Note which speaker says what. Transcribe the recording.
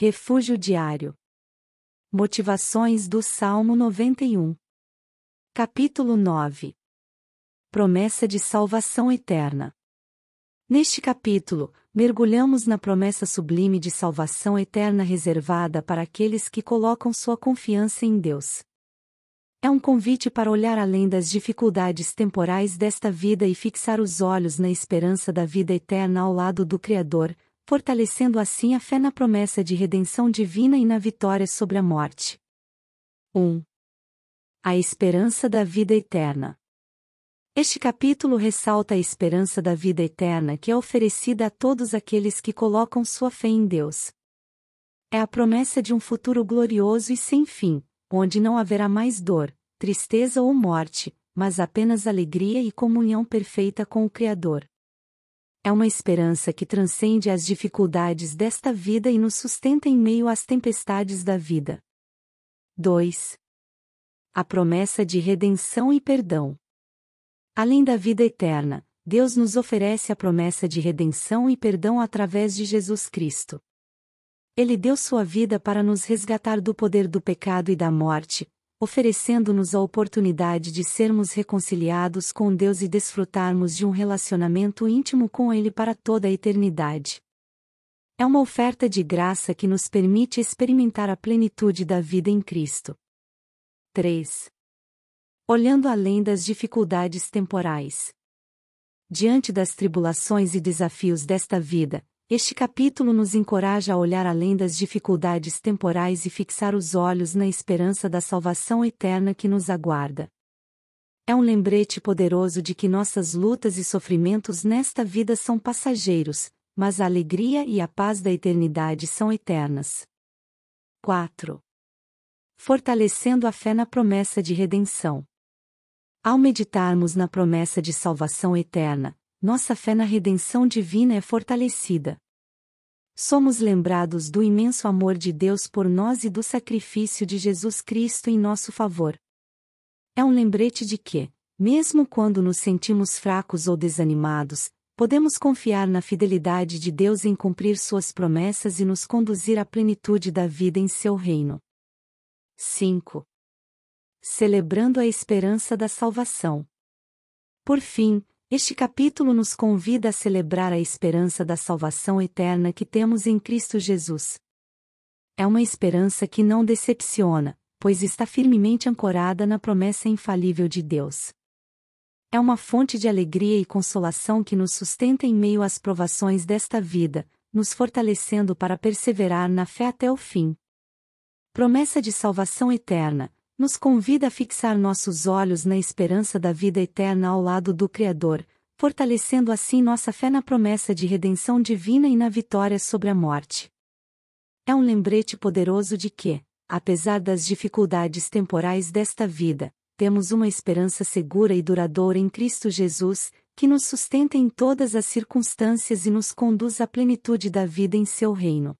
Speaker 1: Refúgio diário. Motivações do Salmo 91. Capítulo 9. Promessa de salvação eterna. Neste capítulo, mergulhamos na promessa sublime de salvação eterna reservada para aqueles que colocam sua confiança em Deus. É um convite para olhar além das dificuldades temporais desta vida e fixar os olhos na esperança da vida eterna ao lado do Criador, fortalecendo assim a fé na promessa de redenção divina e na vitória sobre a morte. 1. A esperança da vida eterna. Este capítulo ressalta a esperança da vida eterna que é oferecida a todos aqueles que colocam sua fé em Deus. É a promessa de um futuro glorioso e sem fim, onde não haverá mais dor, tristeza ou morte, mas apenas alegria e comunhão perfeita com o Criador é uma esperança que transcende as dificuldades desta vida e nos sustenta em meio às tempestades da vida. 2. A promessa de redenção e perdão. Além da vida eterna, Deus nos oferece a promessa de redenção e perdão através de Jesus Cristo. Ele deu sua vida para nos resgatar do poder do pecado e da morte, oferecendo-nos a oportunidade de sermos reconciliados com Deus e desfrutarmos de um relacionamento íntimo com Ele para toda a eternidade. É uma oferta de graça que nos permite experimentar a plenitude da vida em Cristo. 3. Olhando além das dificuldades temporais. Diante das tribulações e desafios desta vida, este capítulo nos encoraja a olhar além das dificuldades temporais e fixar os olhos na esperança da salvação eterna que nos aguarda. É um lembrete poderoso de que nossas lutas e sofrimentos nesta vida são passageiros, mas a alegria e a paz da eternidade são eternas. 4. Fortalecendo a fé na promessa de redenção. Ao meditarmos na promessa de salvação eterna, nossa fé na redenção divina é fortalecida. Somos lembrados do imenso amor de Deus por nós e do sacrifício de Jesus Cristo em nosso favor. É um lembrete de que, mesmo quando nos sentimos fracos ou desanimados, podemos confiar na fidelidade de Deus em cumprir suas promessas e nos conduzir à plenitude da vida em seu reino. 5. Celebrando a esperança da salvação. Por fim, este capítulo nos convida a celebrar a esperança da salvação eterna que temos em Cristo Jesus. É uma esperança que não decepciona, pois está firmemente ancorada na promessa infalível de Deus. É uma fonte de alegria e consolação que nos sustenta em meio às provações desta vida, nos fortalecendo para perseverar na fé até o fim. Promessa de salvação eterna, nos convida a fixar nossos olhos na esperança da vida eterna ao lado do Criador, fortalecendo assim nossa fé na promessa de redenção divina e na vitória sobre a morte. É um lembrete poderoso de que, apesar das dificuldades temporais desta vida, temos uma esperança segura e duradoura em Cristo Jesus, que nos sustenta em todas as circunstâncias e nos conduz à plenitude da vida em seu reino.